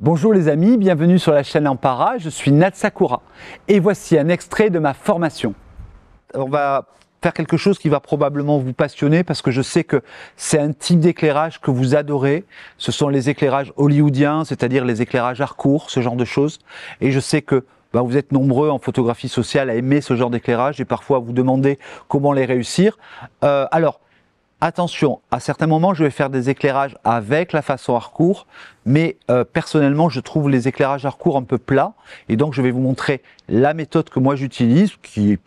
Bonjour les amis, bienvenue sur la chaîne Ampara, je suis Natsakura et voici un extrait de ma formation. On va faire quelque chose qui va probablement vous passionner parce que je sais que c'est un type d'éclairage que vous adorez. Ce sont les éclairages hollywoodiens, c'est-à-dire les éclairages hardcore, ce genre de choses. Et je sais que ben, vous êtes nombreux en photographie sociale à aimer ce genre d'éclairage et parfois à vous demander comment les réussir. Euh, alors, Attention, à certains moments, je vais faire des éclairages avec la façon harcourt, mais euh, personnellement, je trouve les éclairages harcourt un peu plats, et donc je vais vous montrer la méthode que moi j'utilise, qui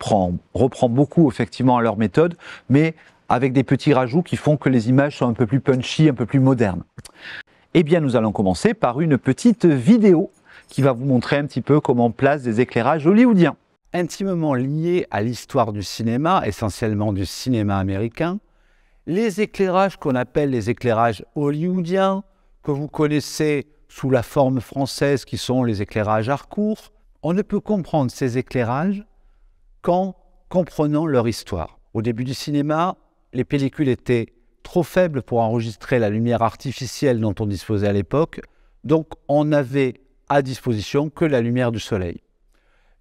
reprend beaucoup effectivement à leur méthode, mais avec des petits rajouts qui font que les images sont un peu plus punchy, un peu plus modernes. Eh bien, nous allons commencer par une petite vidéo qui va vous montrer un petit peu comment on place des éclairages hollywoodiens. Intimement lié à l'histoire du cinéma, essentiellement du cinéma américain, les éclairages qu'on appelle les éclairages hollywoodiens, que vous connaissez sous la forme française qui sont les éclairages harcourt, on ne peut comprendre ces éclairages qu'en comprenant leur histoire. Au début du cinéma, les pellicules étaient trop faibles pour enregistrer la lumière artificielle dont on disposait à l'époque, donc on n'avait à disposition que la lumière du soleil.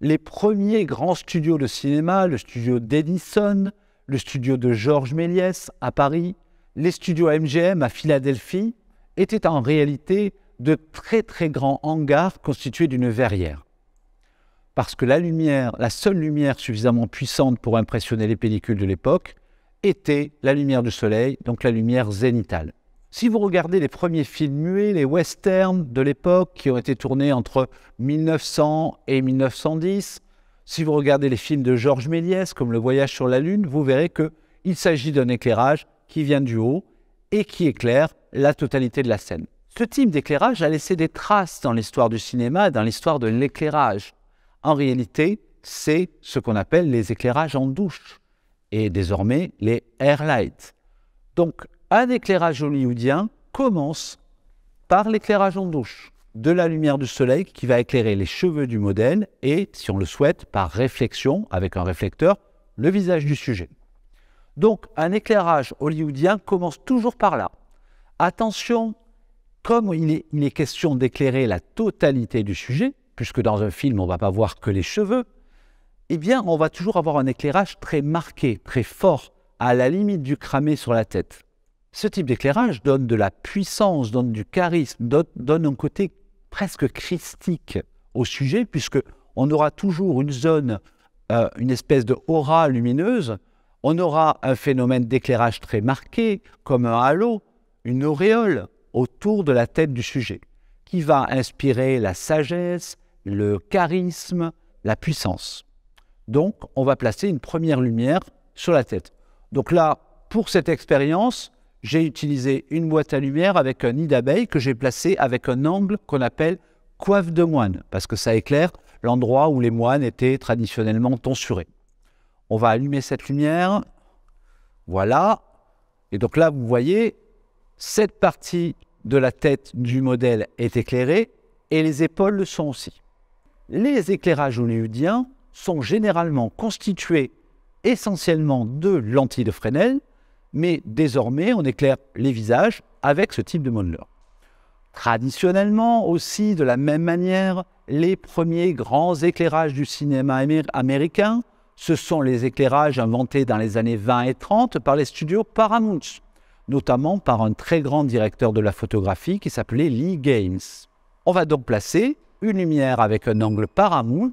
Les premiers grands studios de cinéma, le studio d'Edison, le studio de Georges Méliès à Paris, les studios MGM à Philadelphie étaient en réalité de très très grands hangars constitués d'une verrière. Parce que la lumière, la seule lumière suffisamment puissante pour impressionner les pellicules de l'époque, était la lumière du soleil, donc la lumière zénitale. Si vous regardez les premiers films muets, les westerns de l'époque qui ont été tournés entre 1900 et 1910, si vous regardez les films de Georges Méliès, comme Le Voyage sur la Lune, vous verrez qu'il s'agit d'un éclairage qui vient du haut et qui éclaire la totalité de la scène. Ce type d'éclairage a laissé des traces dans l'histoire du cinéma dans l'histoire de l'éclairage. En réalité, c'est ce qu'on appelle les éclairages en douche et désormais les airlights. Donc, un éclairage hollywoodien commence par l'éclairage en douche de la lumière du soleil qui va éclairer les cheveux du modèle et, si on le souhaite, par réflexion avec un réflecteur, le visage du sujet. Donc un éclairage hollywoodien commence toujours par là. Attention, comme il est, question d'éclairer la totalité du sujet, puisque dans un film on ne va pas voir que les cheveux, eh bien on va toujours avoir un éclairage très marqué, très fort, à la limite du cramé sur la tête. Ce type d'éclairage donne de la puissance, donne du charisme, donne un côté presque christique au sujet, puisque on aura toujours une zone, euh, une espèce de aura lumineuse. On aura un phénomène d'éclairage très marqué, comme un halo, une auréole autour de la tête du sujet, qui va inspirer la sagesse, le charisme, la puissance. Donc, on va placer une première lumière sur la tête. Donc là, pour cette expérience, j'ai utilisé une boîte à lumière avec un nid d'abeille que j'ai placé avec un angle qu'on appelle coiffe de moine, parce que ça éclaire l'endroit où les moines étaient traditionnellement tonsurés. On va allumer cette lumière. Voilà. Et donc là, vous voyez, cette partie de la tête du modèle est éclairée et les épaules le sont aussi. Les éclairages hollywoodiens sont généralement constitués essentiellement de lentilles de Fresnel, mais désormais, on éclaire les visages avec ce type de modeler. Traditionnellement aussi, de la même manière, les premiers grands éclairages du cinéma américain, ce sont les éclairages inventés dans les années 20 et 30 par les studios Paramount, notamment par un très grand directeur de la photographie qui s'appelait Lee Gaines. On va donc placer une lumière avec un angle Paramount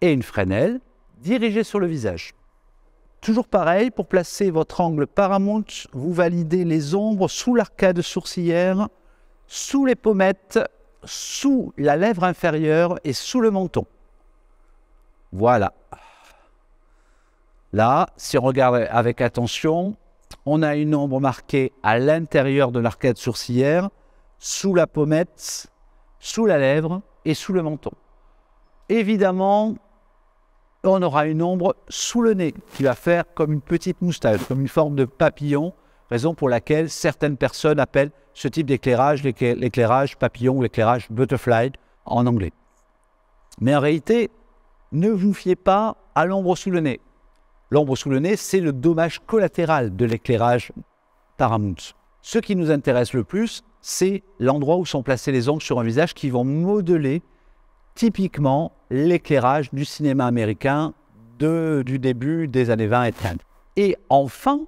et une Fresnel dirigée sur le visage. Toujours pareil, pour placer votre angle paramount, vous validez les ombres sous l'arcade sourcilière, sous les pommettes, sous la lèvre inférieure et sous le menton. Voilà. Là, si on regarde avec attention, on a une ombre marquée à l'intérieur de l'arcade sourcilière, sous la pommette, sous la lèvre et sous le menton. Évidemment, on aura une ombre sous le nez qui va faire comme une petite moustache, comme une forme de papillon, raison pour laquelle certaines personnes appellent ce type d'éclairage l'éclairage papillon ou l'éclairage butterfly en anglais. Mais en réalité, ne vous fiez pas à l'ombre sous le nez. L'ombre sous le nez, c'est le dommage collatéral de l'éclairage Paramount. Ce qui nous intéresse le plus, c'est l'endroit où sont placés les ongles sur un visage qui vont modeler typiquement l'éclairage du cinéma américain du début des années 20 et 30. Et enfin,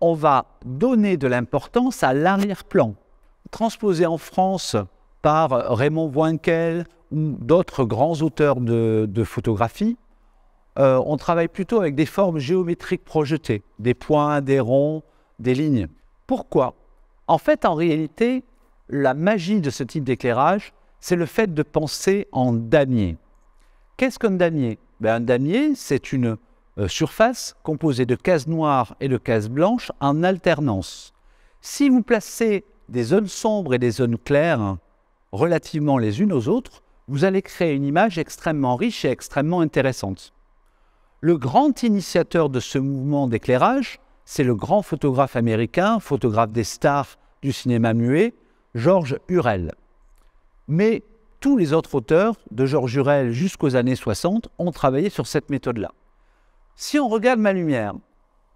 on va donner de l'importance à l'arrière-plan, transposé en France par Raymond Voinkel ou d'autres grands auteurs de, photographie. Euh, on travaille plutôt avec des formes géométriques projetées, des points, des ronds, des lignes. Pourquoi En fait, en réalité, la magie de ce type d'éclairage, c'est le fait de penser en damier. Qu'est-ce qu'un damier ben, Un damier, c'est une euh, surface composée de cases noires et de cases blanches en alternance. Si vous placez des zones sombres et des zones claires relativement les unes aux autres, vous allez créer une image extrêmement riche et extrêmement intéressante. Le grand initiateur de ce mouvement d'éclairage, c'est le grand photographe américain, photographe des stars du cinéma muet, George Hurel. Mais tous les autres auteurs, de Georges Jurel jusqu'aux années 60, ont travaillé sur cette méthode-là. Si on regarde ma lumière,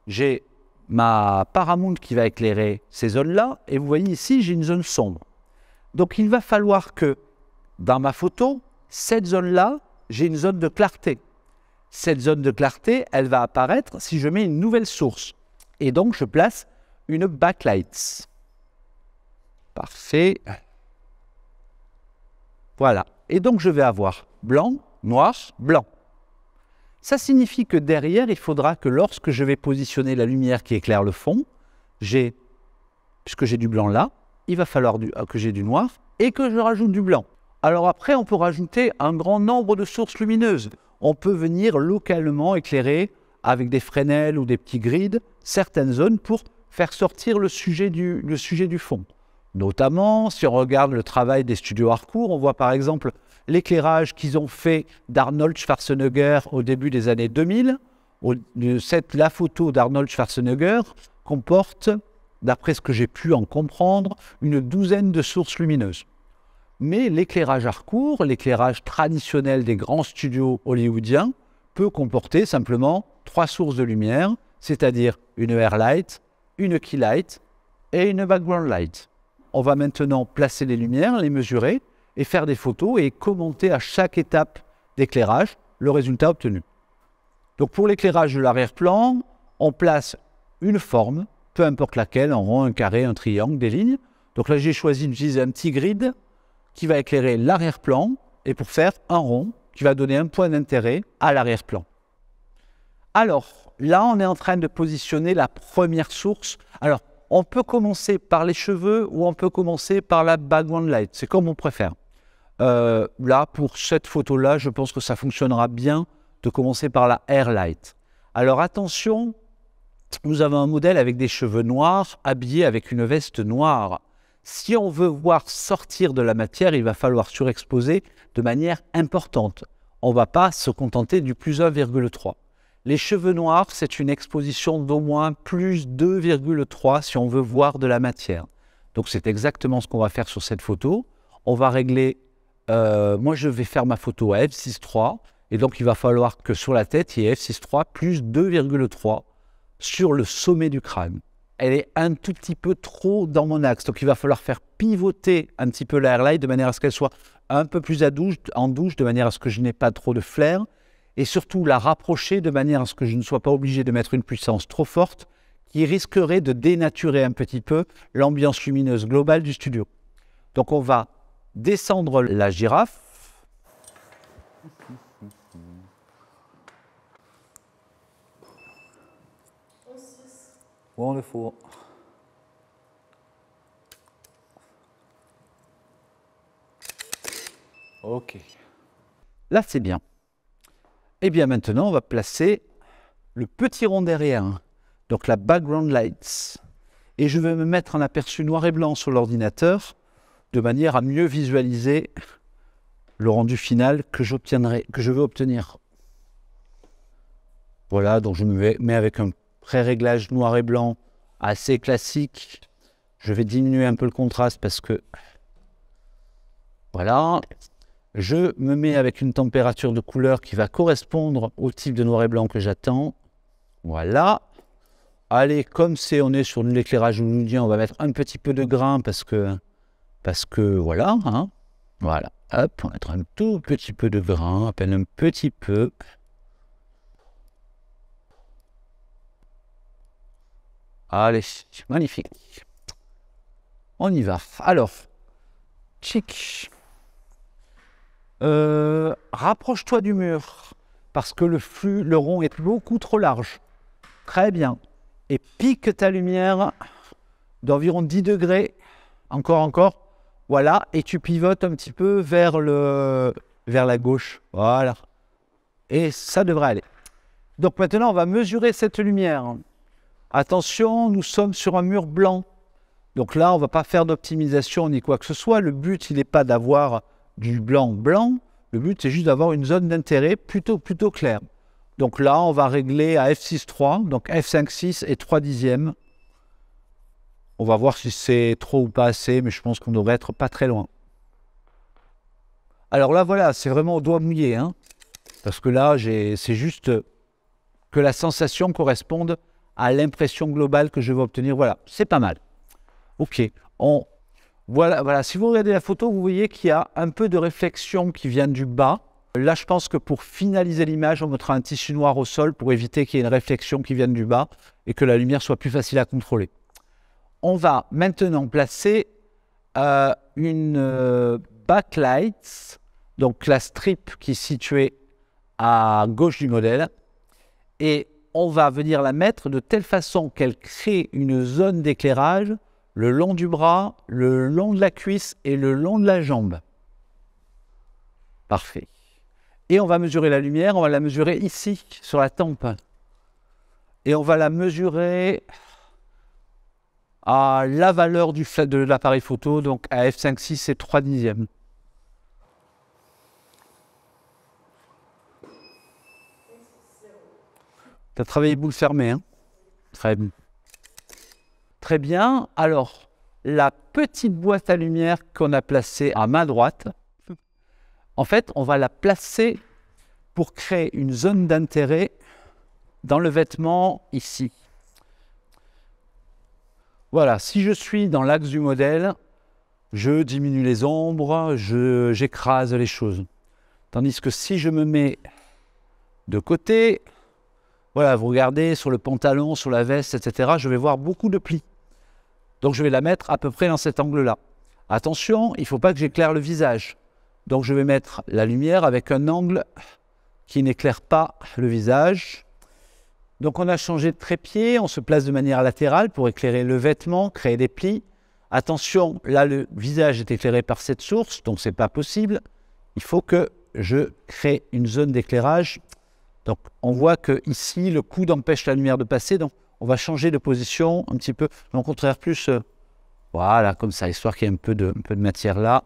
j'ai ma Paramount qui va éclairer ces zones-là, et vous voyez ici, j'ai une zone sombre. Donc il va falloir que, dans ma photo, cette zone-là, j'ai une zone de clarté. Cette zone de clarté, elle va apparaître si je mets une nouvelle source. Et donc, je place une backlight. Parfait. Voilà. Et donc je vais avoir blanc, noir, blanc. Ça signifie que derrière, il faudra que lorsque je vais positionner la lumière qui éclaire le fond, j'ai, puisque j'ai du blanc là, il va falloir euh, que j'ai du noir et que je rajoute du blanc. Alors après, on peut rajouter un grand nombre de sources lumineuses. On peut venir localement éclairer avec des Fresnel ou des petits grids certaines zones pour faire sortir le sujet du fond. Notamment, si on regarde le travail des studios Harcourt, on voit par exemple l'éclairage qu'ils ont fait d'Arnold Schwarzenegger au début des années 2000. la photo d'Arnold Schwarzenegger comporte, d'après ce que j'ai pu en comprendre, une douzaine de sources lumineuses. Mais l'éclairage Harcourt, l'éclairage traditionnel des grands studios hollywoodiens, peut comporter simplement trois sources de lumière, c'est-à-dire une air light, une key light et une background light. On va maintenant placer les lumières, les mesurer et faire des photos et commenter à chaque étape d'éclairage le résultat obtenu. Donc pour l'éclairage de l'arrière-plan, on place une forme, peu importe laquelle, un rond, un carré, un triangle, des lignes. Donc là j'ai choisi utiliser un petit grid qui va éclairer l'arrière-plan et pour faire un rond qui va donner un point d'intérêt à l'arrière-plan. Alors là on est en train de positionner la première source. Alors on peut commencer par les cheveux ou on peut commencer par la background light. C'est comme on préfère. Euh, là, pour cette photo-là, je pense que ça fonctionnera bien de commencer par la Air light. Alors attention, nous avons un modèle avec des cheveux noirs, habillé avec une veste noire. Si on veut voir sortir de la matière, il va falloir surexposer de manière importante. On ne va pas se contenter du plus 1,3. Les cheveux noirs, c'est une exposition d'au moins plus 2,3 si on veut voir de la matière. Donc c'est exactement ce qu'on va faire sur cette photo. On va régler, euh, moi je vais faire ma photo à f6.3, et donc il va falloir que sur la tête, il y ait f6.3 plus 2,3 sur le sommet du crâne. Elle est un tout petit peu trop dans mon axe, donc il va falloir faire pivoter un petit peu la de manière à ce qu'elle soit un peu plus en douche, de manière à ce que je n'ai pas trop de flair, et surtout la rapprocher de manière à ce que je ne sois pas obligé de mettre une puissance trop forte qui risquerait de dénaturer un petit peu l'ambiance lumineuse globale du studio. Donc on va descendre la girafe. le Ok. Là, c'est bien. Et eh bien maintenant, on va placer le petit rond derrière, hein. donc la background lights. Et je vais me mettre un aperçu noir et blanc sur l'ordinateur de manière à mieux visualiser le rendu final que j'obtiendrai, que je veux obtenir. Voilà, donc je me mets avec un pré-réglage noir et blanc assez classique. Je vais diminuer un peu le contraste parce que voilà. Je me mets avec une température de couleur qui va correspondre au type de noir et blanc que j'attends. Voilà. Allez, comme c'est, on est sur l'éclairage où on va mettre un petit peu de grain parce que, parce que voilà. Hein. Voilà. Hop, on va mettre un tout petit peu de grain, à peine un petit peu. Allez, magnifique. On y va. Alors, chic. Euh, rapproche-toi du mur, parce que le flux, rond est beaucoup trop large. Très bien. Et pique ta lumière d'environ 10 degrés. Encore, encore. Voilà. Et tu pivotes un petit peu vers, le, vers la gauche. Voilà. Et ça devrait aller. Donc maintenant, on va mesurer cette lumière. Attention, nous sommes sur un mur blanc. Donc là, on ne va pas faire d'optimisation ni quoi que ce soit. Le but, il n'est pas d'avoir du blanc blanc, le but c'est juste d'avoir une zone d'intérêt plutôt, plutôt claire. Donc là, on va régler à F6-3, donc F5-6 et 3 dixièmes. On va voir si c'est trop ou pas assez, mais je pense qu'on devrait être pas très loin. Alors là, voilà, c'est vraiment au doigt mouillé. Hein, parce que là, c'est juste que la sensation corresponde à l'impression globale que je veux obtenir. Voilà, c'est pas mal. Ok, on, voilà, si vous regardez la photo, vous voyez qu'il y a un peu de réflexion qui vient du bas. Là, je pense que pour finaliser l'image, on mettra un tissu noir au sol pour éviter qu'il y ait une réflexion qui vienne du bas et que la lumière soit plus facile à contrôler. On va maintenant placer euh, une euh, backlight, donc la strip qui est située à gauche du modèle. Et on va venir la mettre de telle façon qu'elle crée une zone d'éclairage le long du bras, le long de la cuisse et le long de la jambe. Parfait. Et on va mesurer la lumière, on va la mesurer ici, sur la tempe. Et on va la mesurer à la valeur de l'appareil photo, donc à f5.6, c'est 3 dixièmes. as travaillé boule fermée, hein Très bien. Très bien. Alors, la petite boîte à lumière qu'on a placée à ma droite, en fait, on va la placer pour créer une zone d'intérêt dans le vêtement ici. Voilà, si je suis dans l'axe du modèle, je diminue les ombres, j'écrase les choses. Tandis que si je me mets de côté, voilà, vous regardez sur le pantalon, sur la veste, etc., je vais voir beaucoup de plis. Donc je vais la mettre à peu près dans cet angle-là. Attention, il ne faut pas que j'éclaire le visage. Donc je vais mettre la lumière avec un angle qui n'éclaire pas le visage. Donc on a changé de trépied, on se place de manière latérale pour éclairer le vêtement, créer des plis. Attention, là le visage est éclairé par cette source, donc c'est pas possible. Il faut que je crée une zone d'éclairage. Donc on voit que ici le coude empêche la lumière de passer, on va changer de position un petit peu. Au contraire, plus, euh, voilà, comme ça, histoire qu'il y ait un peu de, matière là.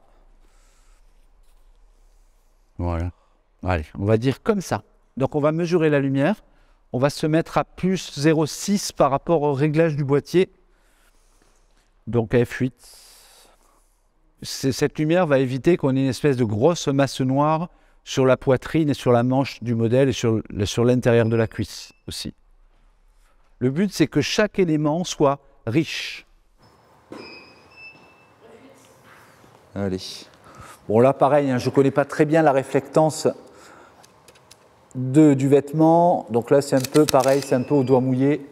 Voilà. Allez, on va dire comme ça. Donc on va mesurer la lumière. On va se mettre à plus 0,6 par rapport au réglage du boîtier. Donc F8. Cette lumière va éviter qu'on ait une espèce de grosse masse noire sur la poitrine et sur la manche du modèle et sur l'intérieur de la cuisse aussi. Le but, c'est que chaque élément soit riche. Allez. Bon, là, pareil, hein, je ne connais pas très bien la réflectance du vêtement. Donc là, c'est un peu pareil, c'est un peu au doigt mouillé.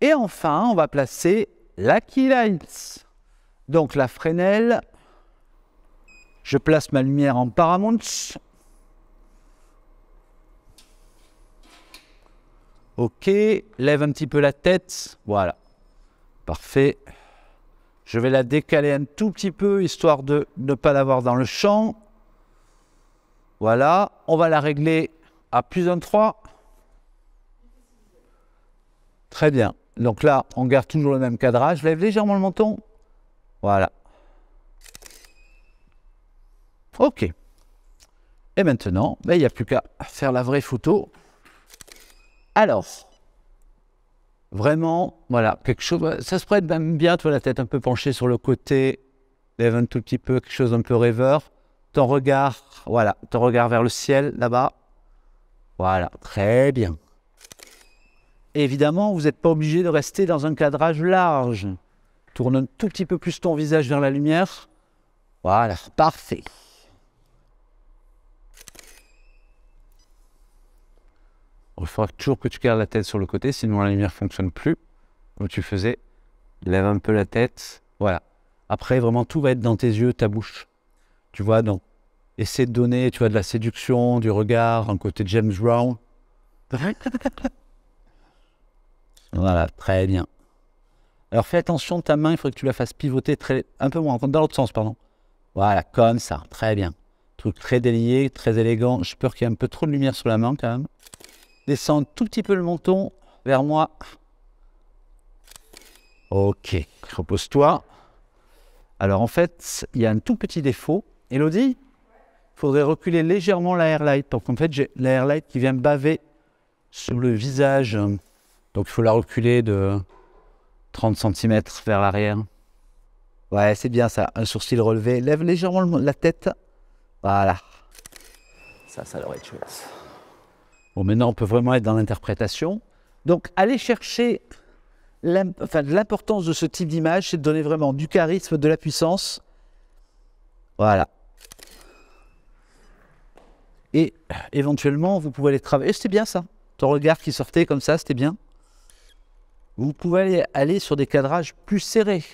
Et enfin, on va placer la light. Donc la Fresnel. Je place ma lumière en Paramount. Ok, lève un petit peu la tête. Voilà. Parfait. Je vais la décaler un tout petit peu, histoire de ne pas l'avoir dans le champ. Voilà, on va la régler à plus d'un 3. Très bien. Donc là, on garde toujours le même cadrage. Je lève légèrement le menton. Voilà. OK. Et maintenant, ben, il n'y a plus qu'à faire la vraie photo. Alors, vraiment, voilà, quelque chose. Ça se prête même bien, tu vois, la tête un peu penchée sur le côté, lève un tout petit peu, quelque chose un peu rêveur. Ton regard, voilà, ton regard vers le ciel là-bas. Voilà, très bien. Évidemment, vous n'êtes pas obligé de rester dans un cadrage large. Tourne un tout petit peu plus ton visage vers la lumière. Voilà, parfait. il faudra toujours que tu gardes la tête sur le côté, sinon la lumière ne fonctionne plus. Comme tu faisais, lève un peu la tête, voilà. Après, vraiment, tout va être dans tes yeux, ta bouche. Tu vois, donc, essaie de donner, tu vois, de la séduction, du regard, un côté James Brown. Voilà, très bien. Alors fais attention, de ta main, il faudrait que tu la fasses pivoter très, un peu moins, dans l'autre sens, pardon. Voilà, comme ça, très bien. Truc très délié, très élégant. je peur qu'il y ait un peu trop de lumière sur la main quand même. Descends tout petit peu le menton vers moi. Ok, repose-toi. Alors en fait, il y a un tout petit défaut. Elodie, il faudrait reculer légèrement la airlight. Donc en fait, j'ai la qui vient me baver sur le visage. Donc il faut la reculer de 30 cm vers l'arrière. Ouais, c'est bien ça. Un sourcil relevé. Lève légèrement la tête. Voilà. Ça, ça devrait être chouette. Bon, maintenant, on peut vraiment être dans l'interprétation. Donc, aller chercher l'importance de ce type d'image, c'est de donner vraiment du charisme, de la puissance. Voilà. Et éventuellement, vous pouvez aller travailler. C'était bien ça. Ton regard qui sortait comme ça, c'était bien. Vous pouvez aller, aller sur des cadrages plus serrés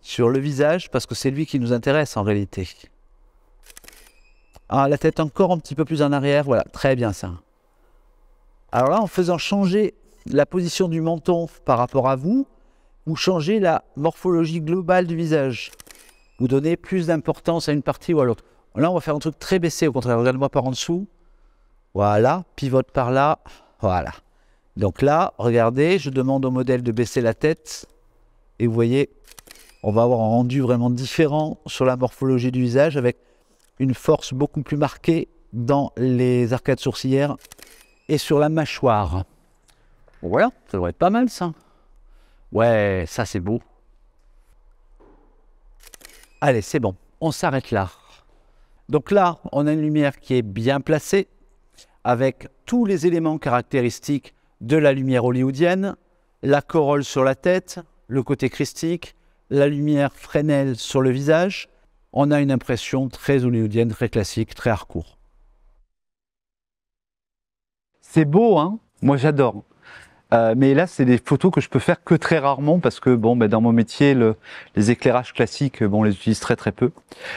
sur le visage parce que c'est lui qui nous intéresse en réalité. Ah, la tête encore un petit peu plus en arrière. Voilà, très bien ça. Alors là, en faisant changer la position du menton par rapport à vous, vous changez la morphologie globale du visage. Vous donnez plus d'importance à une partie ou à l'autre. Là, on va faire un truc très baissé. Au contraire, regarde-moi par en dessous. Voilà, pivote par là. Voilà. Donc là, regardez, je demande au modèle de baisser la tête. Et vous voyez, on va avoir un rendu vraiment différent sur la morphologie du visage avec une force beaucoup plus marquée dans les arcades sourcilières et sur la mâchoire. Voilà, ça devrait être pas mal ça. Ouais, ça c'est beau. Allez, c'est bon, on s'arrête là. Donc là, on a une lumière qui est bien placée, avec tous les éléments caractéristiques de la lumière hollywoodienne, la corolle sur la tête, le côté christique, la lumière Fresnel sur le visage, on a une impression très hollywoodienne, très classique, très hardcore. C'est beau, hein Moi, j'adore. Euh, mais là, c'est des photos que je peux faire que très rarement parce que, bon, ben, dans mon métier, les éclairages classiques, euh, bon, on les utilise très très peu.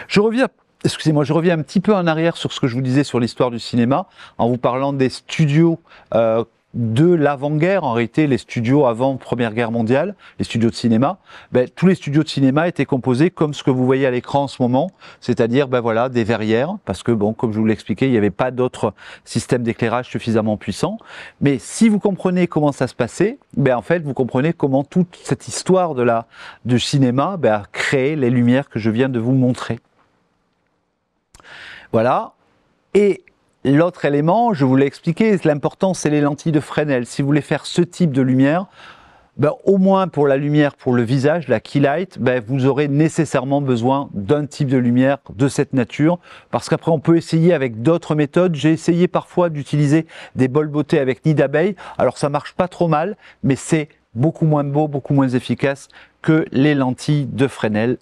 Je reviens, excusez-moi, je reviens un petit peu en arrière sur ce que je vous disais sur l'histoire du cinéma en vous parlant des studios euh, de l'avant-guerre, en réalité, les studios avant Première Guerre mondiale, les studios de cinéma, ben, tous les studios de cinéma étaient composés comme ce que vous voyez à l'écran en ce moment, c'est-à-dire ben voilà des verrières, parce que bon, comme je vous l'expliquais, il n'y avait pas d'autres système d'éclairage suffisamment puissant. Mais si vous comprenez comment ça se passait, ben en fait, vous comprenez comment toute cette histoire de la du cinéma ben, a créé les lumières que je viens de vous montrer. Voilà. Et L'autre élément, je vous l'ai expliqué, l'important c'est les lentilles de Fresnel. Si vous voulez faire ce type de lumière, ben, au moins pour la lumière pour le visage, la key light, ben, vous aurez nécessairement besoin d'un type de lumière de cette nature. Parce qu'après, on peut essayer avec d'autres méthodes. J'ai essayé parfois d'utiliser des bols beauté avec nid d'abeille. Alors ça marche pas trop mal, mais c'est beaucoup moins beau, beaucoup moins efficace que les lentilles de Fresnel.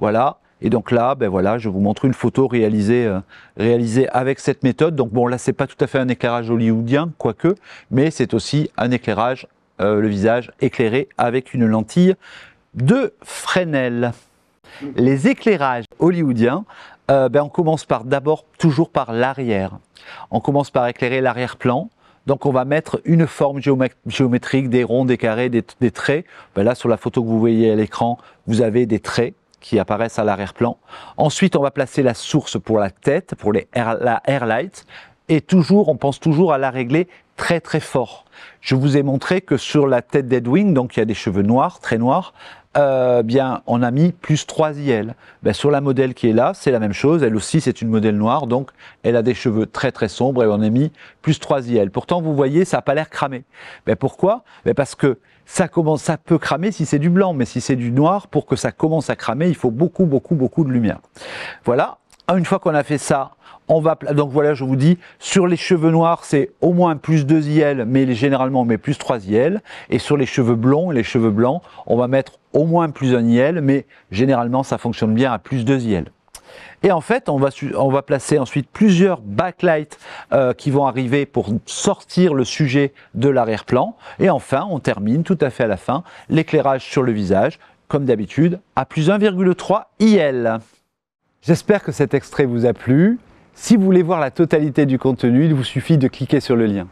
Voilà, et donc là, ben voilà, je vous montre une photo euh, réalisée, avec cette méthode. Donc bon, là, c'est pas tout à fait un éclairage hollywoodien, quoique, mais c'est aussi un éclairage, euh, le visage éclairé avec une lentille de Fresnel. Les éclairages hollywoodiens, euh, ben, on commence par d'abord toujours par l'arrière. On commence par éclairer l'arrière-plan. Donc on va mettre une forme géométrique, des ronds, des carrés, des, traits. Ben là sur la photo que vous voyez à l'écran, vous avez des traits qui apparaissent à l'arrière-plan. Ensuite, on va placer la source pour la tête, pour les air, la Et toujours, on pense toujours à la régler très très fort. Je vous ai montré que sur la tête d'Edwin, donc il y a des cheveux noirs, très noirs, euh, bien, on a mis plus 3 IL. Ben, sur la modèle qui est là, c'est la même chose. Elle aussi, c'est une modèle noire, donc elle a des cheveux très très sombres et on a mis plus 3 IL. Pourtant, vous voyez, ça n'a pas l'air cramé. Ben, pourquoi ben, Parce que ça commence, ça peut cramer si c'est du blanc, mais si c'est du noir, pour que ça commence à cramer, il faut beaucoup, beaucoup, beaucoup de lumière. Voilà. Ah, une fois qu'on a fait ça, on va, donc voilà, je vous dis, sur les cheveux noirs, c'est au moins plus 2 IL, mais généralement on met plus 3 IL. Et sur les cheveux blonds et les cheveux blancs, on va mettre au moins plus 1 IL, mais généralement ça fonctionne bien à plus 2 IL. Et en fait, on va, on va placer ensuite plusieurs backlights euh, qui vont arriver pour sortir le sujet de l'arrière-plan. Et enfin, on termine tout à fait à la fin l'éclairage sur le visage, comme d'habitude, à plus 1,3 IL. J'espère que cet extrait vous a plu. Si vous voulez voir la totalité du contenu, il vous suffit de cliquer sur le lien.